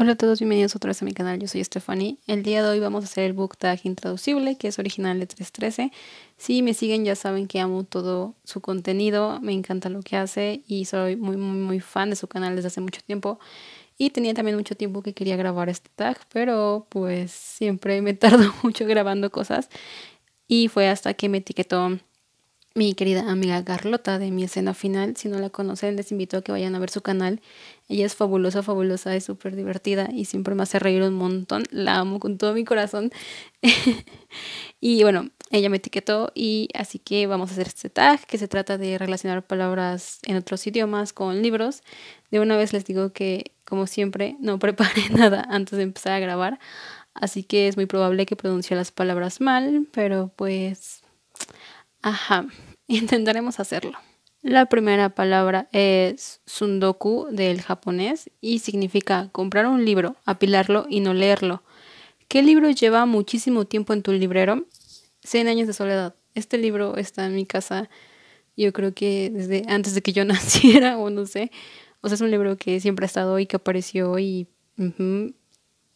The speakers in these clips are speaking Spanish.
Hola a todos, bienvenidos otra vez a mi canal, yo soy Stephanie. El día de hoy vamos a hacer el book tag intraducible, que es original de 313. Si me siguen ya saben que amo todo su contenido, me encanta lo que hace y soy muy muy fan de su canal desde hace mucho tiempo. Y tenía también mucho tiempo que quería grabar este tag, pero pues siempre me tardo mucho grabando cosas. Y fue hasta que me etiquetó mi querida amiga Carlota de mi escena final. Si no la conocen, les invito a que vayan a ver su canal. Ella es fabulosa, fabulosa, es súper divertida y siempre me hace reír un montón. La amo con todo mi corazón. y bueno, ella me etiquetó y así que vamos a hacer este tag que se trata de relacionar palabras en otros idiomas con libros. De una vez les digo que, como siempre, no preparé nada antes de empezar a grabar. Así que es muy probable que pronuncie las palabras mal, pero pues... Ajá, intentaremos hacerlo. La primera palabra es sundoku del japonés y significa comprar un libro, apilarlo y no leerlo. ¿Qué libro lleva muchísimo tiempo en tu librero? Cien años de soledad. Este libro está en mi casa, yo creo que desde antes de que yo naciera o no sé. O sea, es un libro que siempre ha estado y que apareció y...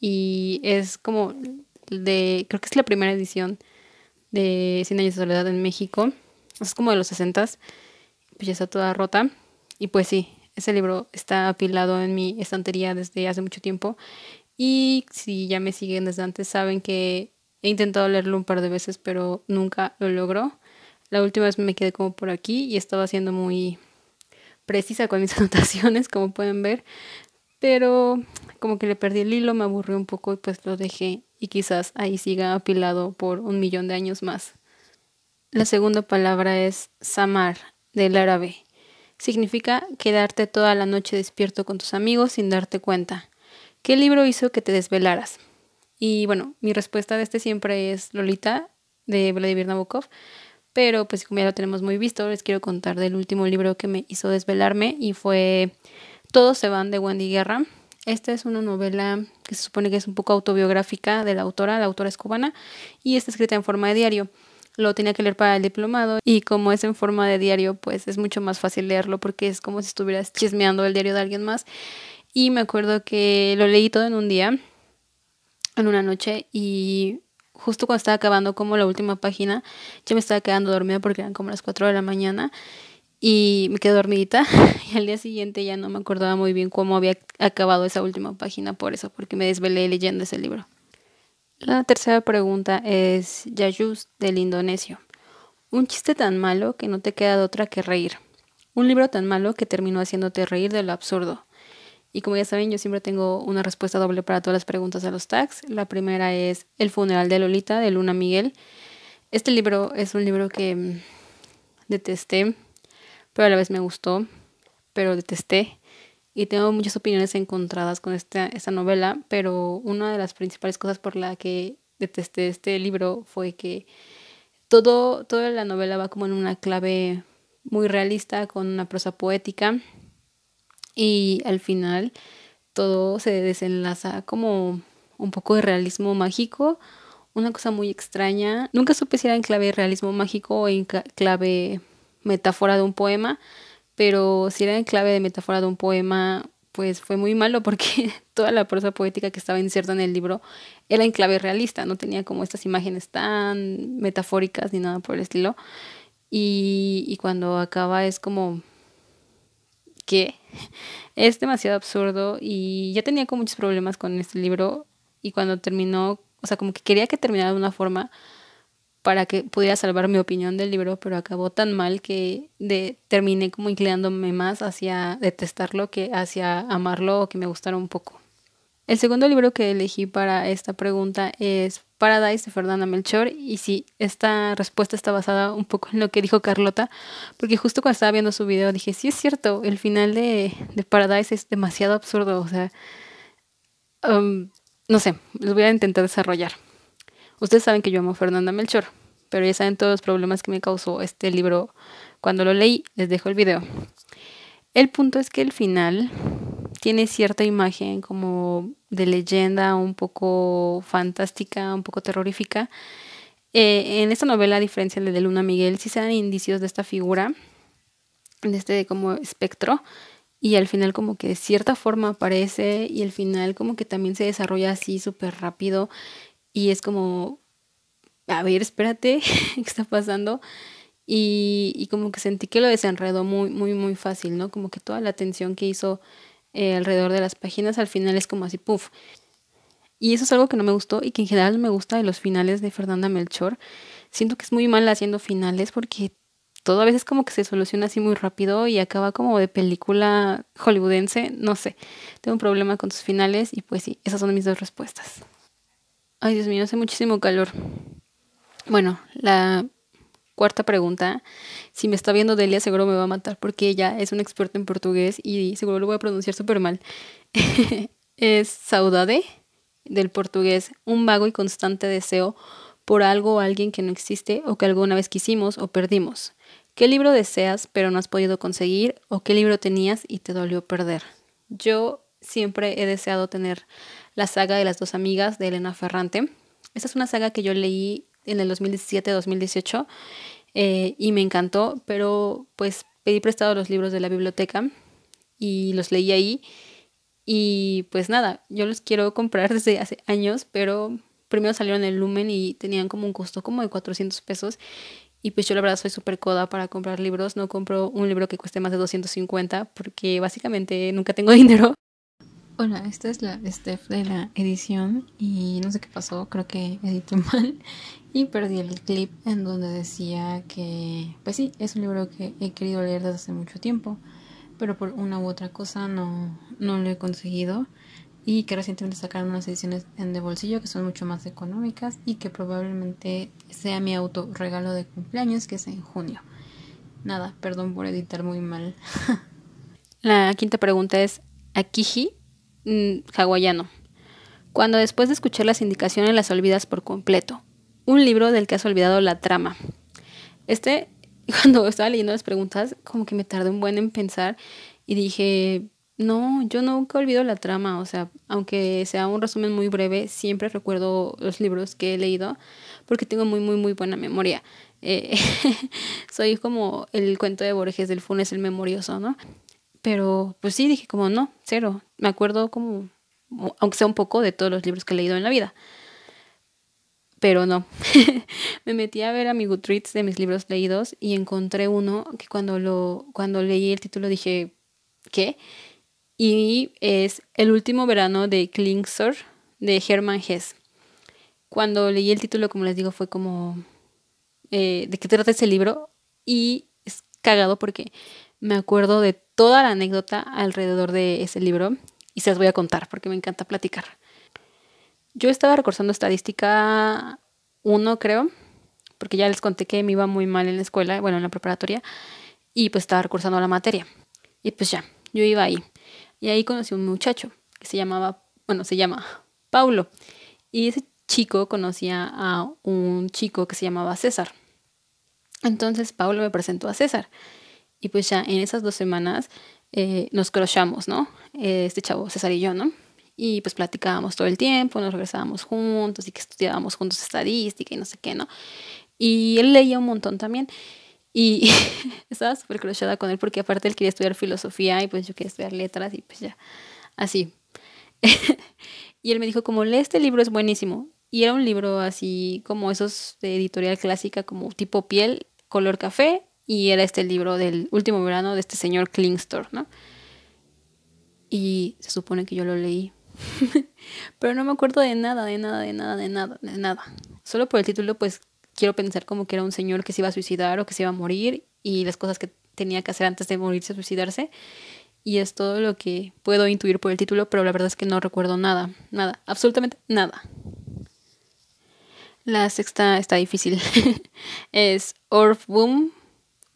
y es como de... Creo que es la primera edición de Cien años de soledad en México. Es como de los sesentas pues ya está toda rota. Y pues sí, ese libro está apilado en mi estantería desde hace mucho tiempo. Y si ya me siguen desde antes, saben que he intentado leerlo un par de veces, pero nunca lo logró. La última vez me quedé como por aquí y estaba siendo muy precisa con mis anotaciones, como pueden ver. Pero como que le perdí el hilo, me aburrió un poco y pues lo dejé. Y quizás ahí siga apilado por un millón de años más. La segunda palabra es samar del árabe. Significa quedarte toda la noche despierto con tus amigos sin darte cuenta. ¿Qué libro hizo que te desvelaras? Y bueno, mi respuesta de este siempre es Lolita de Vladimir Nabokov, pero pues como ya lo tenemos muy visto, les quiero contar del último libro que me hizo desvelarme y fue Todos se van de Wendy Guerra. Esta es una novela que se supone que es un poco autobiográfica de la autora, la autora es cubana y está escrita en forma de diario lo tenía que leer para el diplomado y como es en forma de diario, pues es mucho más fácil leerlo porque es como si estuvieras chismeando el diario de alguien más. Y me acuerdo que lo leí todo en un día, en una noche, y justo cuando estaba acabando como la última página, ya me estaba quedando dormida porque eran como las 4 de la mañana y me quedé dormidita y al día siguiente ya no me acordaba muy bien cómo había acabado esa última página por eso, porque me desvelé leyendo ese libro. La tercera pregunta es Yayus del Indonesio. Un chiste tan malo que no te queda de otra que reír. Un libro tan malo que terminó haciéndote reír de lo absurdo. Y como ya saben, yo siempre tengo una respuesta doble para todas las preguntas a los tags. La primera es El funeral de Lolita de Luna Miguel. Este libro es un libro que mm, detesté, pero a la vez me gustó, pero detesté y tengo muchas opiniones encontradas con esta, novela, pero una de las principales cosas por la que detesté este libro fue que todo, toda la novela va como en una clave muy realista, con una prosa poética, y al final todo se desenlaza como un poco de realismo mágico, una cosa muy extraña. Nunca supe si era en clave realismo mágico o en clave metáfora de un poema, pero si era en clave de metáfora de un poema, pues fue muy malo porque toda la prosa poética que estaba inserta en el libro era en clave realista, no tenía como estas imágenes tan metafóricas ni nada por el estilo. Y, cuando acaba es como que es demasiado absurdo y ya tenía como muchos problemas con este libro y cuando terminó, o sea, como que quería que terminara de una forma para que pudiera salvar mi opinión del libro, pero acabó tan mal que de, terminé como inclinándome más hacia detestarlo que hacia amarlo o que me gustara un poco. El segundo libro que elegí para esta pregunta es Paradise de Fernanda Melchor y sí, esta respuesta está basada un poco en lo que dijo Carlota, porque justo cuando estaba viendo su video dije, sí es cierto, el final de, Paradise es demasiado absurdo, o sea, um, no sé, lo voy a intentar desarrollar. Ustedes saben que yo amo a Fernanda Melchor, pero ya saben todos los problemas que me causó este libro cuando lo leí, les dejo el video. El punto es que el final tiene cierta imagen como de leyenda, un poco fantástica, un poco terrorífica. Eh, en esta novela, a diferencia de, Luna Miguel, sí se dan indicios de esta figura, de este como espectro, y al final como que de cierta forma aparece y el final como que también se desarrolla así súper rápido y es como a ver, espérate, ¿qué está pasando? Y, como que sentí que lo desenredó muy, muy, muy fácil, ¿no? Como que toda la tensión que hizo eh, alrededor de las páginas al final es como así, puff. Y eso es algo que no me gustó y que en general me gusta de los finales de Fernanda Melchor. Siento que es muy mal haciendo finales porque todo a veces como que se soluciona así muy rápido y acaba como de película hollywoodense, no sé. Tengo un problema con sus finales y pues sí, esas son mis dos respuestas. Ay, Dios mío, hace muchísimo calor. Bueno, la cuarta pregunta. Si me está viendo Delia, seguro me va a matar porque ella es una experta en portugués y seguro lo voy a pronunciar súper mal. es saudade del portugués, un vago y constante deseo por algo o alguien que no existe o que alguna vez quisimos o perdimos. ¿Qué libro deseas pero no has podido conseguir o qué libro tenías y te dolió perder? Yo siempre he deseado tener la saga de las dos amigas de Elena Ferrante. Esta es una saga que yo leí en el 2017-2018 eh, y me encantó, pero pues pedí prestado los libros de la biblioteca y los leí ahí y pues nada, yo los quiero comprar desde hace años, pero primero salieron el Lumen y tenían como un costo como de 400 pesos y pues yo la verdad soy súper coda para comprar libros, no compro un libro que cueste más de 250 porque básicamente nunca tengo dinero. Hola, esta es la Steph de la edición y no sé qué pasó, creo que edité mal y perdí el clip en donde decía que, pues sí, es un libro que he querido leer desde hace mucho tiempo, pero por una u otra cosa no, no lo he conseguido y que recientemente sacaron unas ediciones en de bolsillo que son mucho más económicas y que probablemente sea mi auto regalo de cumpleaños que es en junio. Nada, perdón por editar muy mal. La quinta pregunta es Akiji, mm, hawaiano. Cuando después de escuchar las indicaciones las olvidas por completo, un libro del que has olvidado la trama. Este, cuando estaba leyendo las preguntas, como que me tardé un buen en pensar y dije, no, yo nunca olvido la trama, o sea, aunque sea un resumen muy breve, siempre recuerdo los libros que he leído porque tengo muy, muy, muy buena memoria. Eh, soy como el cuento de Borges del Funes, el memorioso, ¿no? Pero pues sí, dije como no, cero. Me acuerdo como, aunque sea un poco, de todos los libros que he leído en la vida pero no. me metí a ver a mi Goodreads de mis libros leídos y encontré uno que cuando, lo, cuando leí el título dije, ¿qué? Y es El último verano de Klingsor de Herman Hesse. Cuando leí el título, como les digo, fue como, eh, ¿de qué trata ese libro? Y es cagado porque me acuerdo de toda la anécdota alrededor de ese libro y se las voy a contar porque me encanta platicar. Yo estaba recursando estadística 1, creo, porque ya les conté que me iba muy mal en la escuela, bueno, en la preparatoria, y pues estaba recursando la materia. Y pues ya, yo iba ahí. Y ahí conocí a un muchacho que se llamaba, bueno, se llama Paulo. Y ese chico conocía a un chico que se llamaba César. Entonces Paulo me presentó a César. Y pues ya en esas dos semanas eh, nos crochamos, ¿no? Este chavo, César y yo, ¿no? y pues platicábamos todo el tiempo, nos regresábamos juntos y que estudiábamos juntos estadística y no sé qué, ¿no? Y él leía un montón también. Y estaba súper crochada con él porque aparte él quería estudiar filosofía y pues yo quería estudiar letras y pues ya, así. y él me dijo como, lee este libro, es buenísimo. Y era un libro así como esos de editorial clásica, como tipo piel, color café, y era este libro del último verano de este señor Klingstor, ¿no? Y se supone que yo lo leí Pero no me acuerdo de nada, de nada, de nada, de nada, de nada. Solo por el título, pues quiero pensar como que era un señor que se iba a suicidar o que se iba a morir y las cosas que tenía que hacer antes de morirse, suicidarse. Y es todo lo que puedo intuir por el título, pero la verdad es que no recuerdo nada, nada, absolutamente nada. La sexta está difícil. es orfboom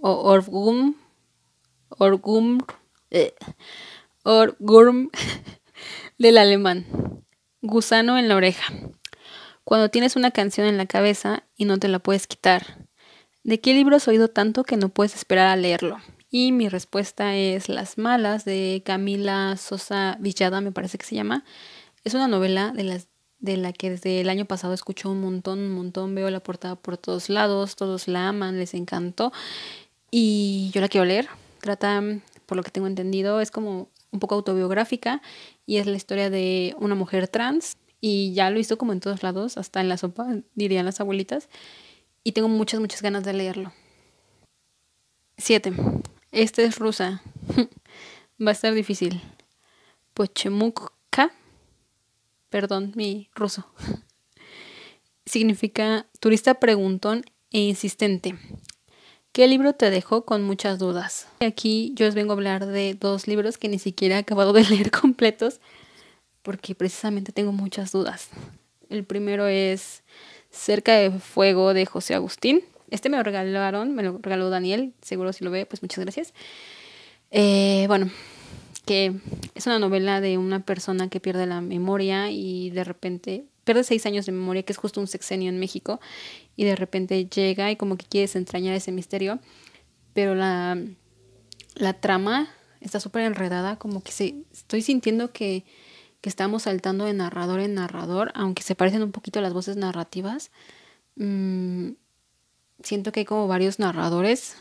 o Orfgum, Orgum, eh, Del alemán. Gusano en la oreja. Cuando tienes una canción en la cabeza y no te la puedes quitar. ¿De qué libro has oído tanto que no puedes esperar a leerlo? Y mi respuesta es Las Malas de Camila Sosa Villada, me parece que se llama. Es una novela de las de la que desde el año pasado escucho un montón, un montón, veo la portada por todos lados, todos la aman, les encantó y yo la quiero leer. Trata, por lo que tengo entendido, es como un poco autobiográfica y es la historia de una mujer trans y ya lo hizo como en todos lados, hasta en la sopa, dirían las abuelitas, y tengo muchas, muchas ganas de leerlo. 7. Esta es rusa. Va a estar difícil. Pochemukka, perdón, mi ruso, significa turista preguntón e insistente. ¿Qué libro te dejó con muchas dudas? Aquí yo os vengo a hablar de dos libros que ni siquiera he acabado de leer completos porque precisamente tengo muchas dudas. El primero es Cerca de Fuego de José Agustín. Este me lo regalaron, me lo regaló Daniel, seguro si lo ve, pues muchas gracias. Eh, bueno, que es una novela de una persona que pierde la memoria y de repente pierde seis años de memoria, que es justo un sexenio en México, y de repente llega y como que quiere desentrañar ese misterio, pero la, la trama está súper enredada, como que se, estoy sintiendo que, que estamos saltando de narrador en narrador, aunque se parecen un poquito las voces narrativas. Mm, siento que hay como varios narradores,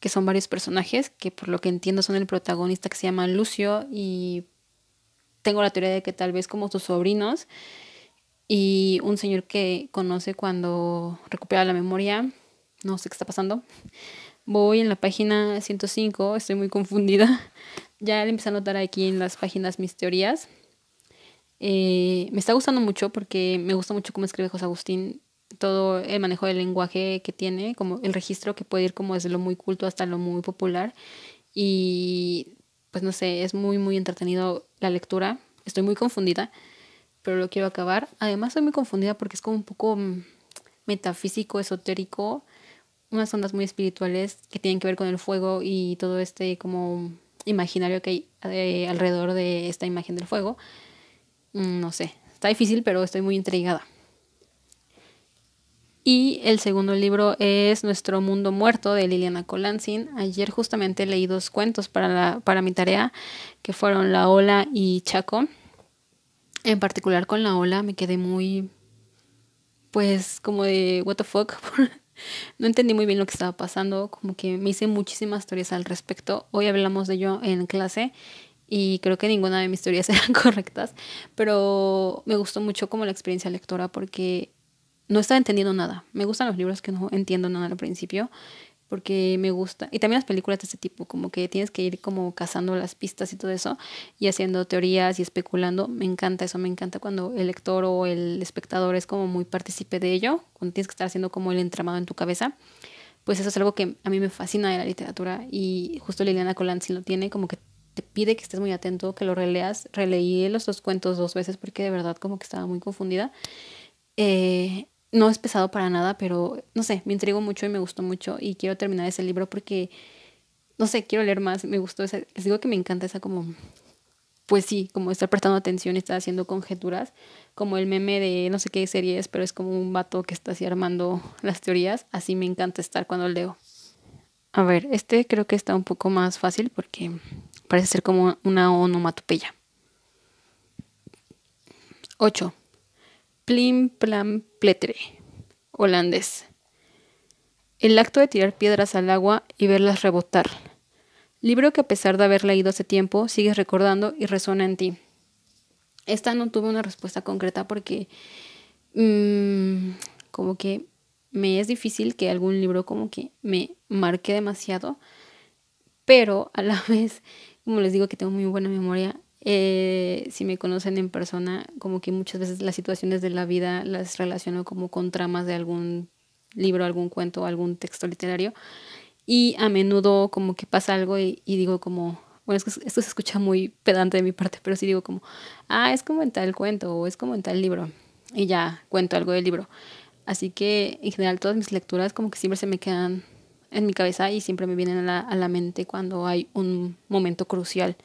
que son varios personajes, que por lo que entiendo son el protagonista que se llama Lucio y tengo la teoría de que tal vez como sus sobrinos y un señor que conoce cuando recupera la memoria, no sé qué está pasando. Voy en la página 105, estoy muy confundida. Ya le empecé a notar aquí en las páginas mis teorías. Eh, me está gustando mucho porque me gusta mucho cómo escribe José Agustín, todo el manejo del lenguaje que tiene, como el registro que puede ir como desde lo muy culto hasta lo muy popular. Y pues no sé, es muy, muy entretenido la lectura. Estoy muy confundida pero lo quiero acabar. Además, soy muy confundida porque es como un poco mm, metafísico, esotérico, unas ondas muy espirituales que tienen que ver con el fuego y todo este como imaginario que hay eh, alrededor de esta imagen del fuego. Mm, no sé, está difícil, pero estoy muy intrigada. Y el segundo libro es Nuestro Mundo Muerto de Liliana Colansin. Ayer justamente leí dos cuentos para, para mi tarea, que fueron La Ola y Chaco en particular con la ola me quedé muy, pues como de, what the fuck, no entendí muy bien lo que estaba pasando, como que me hice muchísimas teorías al respecto, hoy hablamos de ello en clase y creo que ninguna de mis teorías eran correctas, pero me gustó mucho como la experiencia lectora porque no estaba entendiendo nada, me gustan los libros que no entiendo nada al principio porque me gusta. Y también las películas de este tipo, como que tienes que ir como cazando las pistas y todo eso, y haciendo teorías y especulando. Me encanta eso, me encanta cuando el lector o el espectador es como muy partícipe de ello, cuando tienes que estar haciendo como el entramado en tu cabeza. Pues eso es algo que a mí me fascina de la literatura y justo Liliana Colán si lo tiene, como que te pide que estés muy atento, que lo releas. Releí los dos cuentos dos veces porque de verdad como que estaba muy confundida. Eh, no es pesado para nada, pero no sé, me intrigó mucho y me gustó mucho y quiero terminar ese libro porque, no sé, quiero leer más, me gustó, esa, les digo que me encanta esa como, pues sí, como estar prestando atención y estar haciendo conjeturas, como el meme de no sé qué serie es, pero es como un vato que está así armando las teorías, así me encanta estar cuando leo. A ver, este creo que está un poco más fácil porque parece ser como una onomatopeya. 8. Plim Plam Pletre, holandés. El acto de tirar piedras al agua y verlas rebotar. Libro que a pesar de haber leído hace tiempo, sigues recordando y resuena en ti. Esta no tuve una respuesta concreta porque mm, como que me es difícil que algún libro como que me marque demasiado, pero a la vez, como les digo que tengo muy buena memoria, eh, si me conocen en persona, como que muchas veces las situaciones de la vida las relaciono como con tramas de algún libro, algún cuento, algún texto literario. Y a menudo como que pasa algo y, digo como, bueno, esto, esto se escucha muy pedante de mi parte, pero sí digo como, ah, es como en tal cuento o es como en tal libro. Y ya cuento algo del libro. Así que en general todas mis lecturas como que siempre se me quedan en mi cabeza y siempre me vienen a la mente cuando hay un momento crucial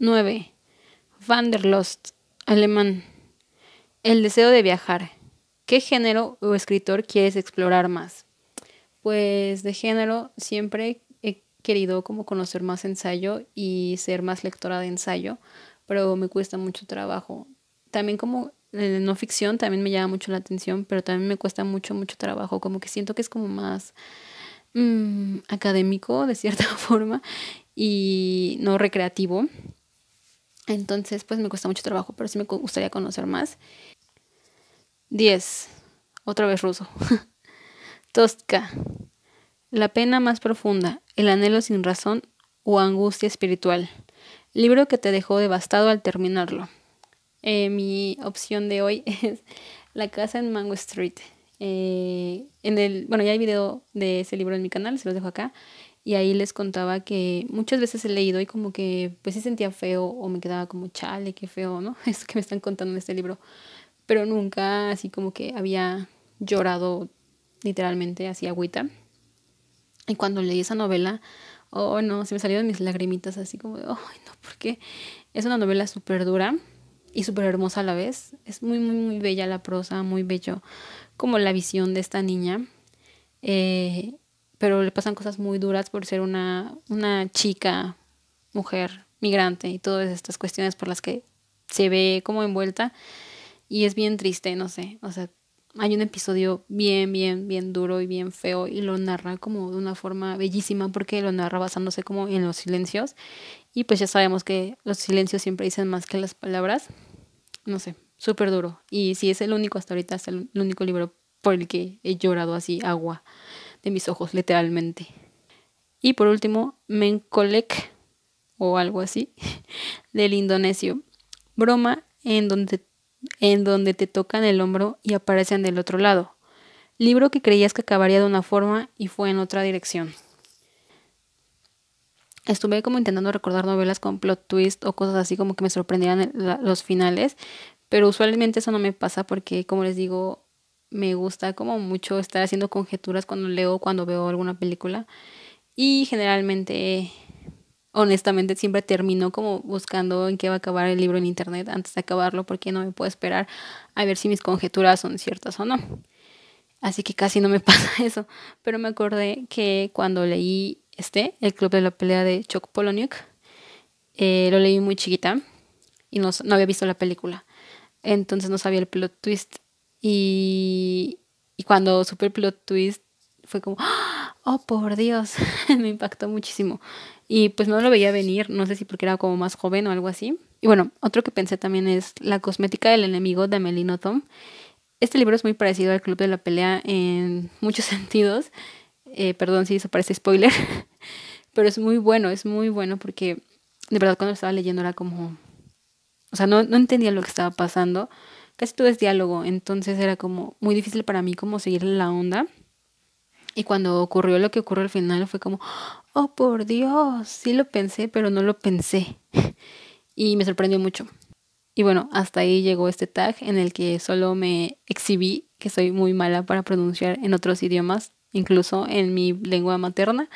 9. Wanderlust, alemán. El deseo de viajar. ¿Qué género o escritor quieres explorar más? Pues de género siempre he querido como conocer más ensayo y ser más lectora de ensayo, pero me cuesta mucho trabajo. También como eh, no ficción también me llama mucho la atención, pero también me cuesta mucho, mucho trabajo. Como que siento que es como más mm, académico de cierta forma y no recreativo. Entonces, pues me cuesta mucho trabajo, pero sí me gustaría conocer más. 10. Otra vez ruso. Tostka. La pena más profunda, el anhelo sin razón o angustia espiritual. Libro que te dejó devastado al terminarlo. Eh, mi opción de hoy es La casa en Mango Street. Eh, en el, bueno, ya hay video de ese libro en mi canal, se los dejo acá y ahí les contaba que muchas veces he leído y como que pues sí sentía feo o me quedaba como chale, qué feo, ¿no? Esto que me están contando en este libro, pero nunca así como que había llorado literalmente así agüita. Y cuando leí esa novela, oh no, se me salieron mis lagrimitas así como de, oh no, porque es una novela súper dura y súper hermosa a la vez. Es muy, muy, muy bella la prosa, muy bello como la visión de esta niña. Eh, pero le pasan cosas muy duras por ser una, una chica, mujer, migrante y todas estas cuestiones por las que se ve como envuelta. Y es bien triste, no sé. O sea, hay un episodio bien, bien, bien duro y bien feo y lo narra como de una forma bellísima porque lo narra basándose como en los silencios. Y pues ya sabemos que los silencios siempre dicen más que las palabras. No sé, súper duro. Y si es el único hasta ahorita, es el único libro por el que he llorado así, agua de mis ojos, literalmente. Y por último, Menkolek, o algo así, del indonesio. Broma en donde, en donde te tocan el hombro y aparecen del otro lado. Libro que creías que acabaría de una forma y fue en otra dirección. Estuve como intentando recordar novelas con plot twist o cosas así como que me sorprendieran los finales, pero usualmente eso no me pasa porque, como les digo, me gusta como mucho estar haciendo conjeturas cuando leo, cuando veo alguna película. Y generalmente, honestamente, siempre termino como buscando en qué va a acabar el libro en internet antes de acabarlo, porque no me puedo esperar a ver si mis conjeturas son ciertas o no. Así que casi no me pasa eso. Pero me acordé que cuando leí este, El Club de la Pelea de Chuck Poloniuk, eh, lo leí muy chiquita y no, no había visto la película. Entonces no sabía el plot twist y, cuando supe el plot twist, fue como, ¡Ah! oh, por Dios, me impactó muchísimo. Y pues no lo veía venir, no sé si porque era como más joven o algo así. Y bueno, otro que pensé también es La cosmética del enemigo de Amelino Tom. Este libro es muy parecido al Club de la Pelea en muchos sentidos. Eh, perdón si eso parece spoiler, pero es muy bueno, es muy bueno porque de verdad cuando lo estaba leyendo era como, o sea, no, no entendía lo que estaba pasando casi todo es diálogo, entonces era como muy difícil para mí como seguir la onda. Y cuando ocurrió lo que ocurrió al final fue como, oh por Dios, sí lo pensé, pero no lo pensé. y me sorprendió mucho. Y bueno, hasta ahí llegó este tag en el que solo me exhibí que soy muy mala para pronunciar en otros idiomas, incluso en mi lengua materna.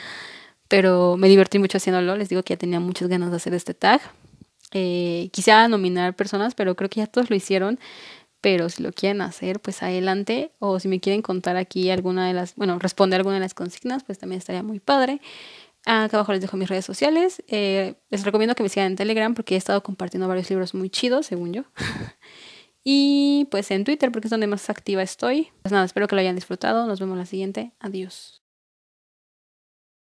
Pero me divertí mucho haciéndolo, les digo que ya tenía muchas ganas de hacer este tag. Quizá eh, quisiera nominar personas, pero creo que ya todos lo hicieron. Pero si lo quieren hacer, pues adelante. O si me quieren contar aquí alguna de las, bueno, responder alguna de las consignas, pues también estaría muy padre. Acá abajo les dejo mis redes sociales. Eh, les recomiendo que me sigan en Telegram porque he estado compartiendo varios libros muy chidos, según yo. y pues en Twitter porque es donde más activa estoy. Pues nada, espero que lo hayan disfrutado. Nos vemos la siguiente. Adiós.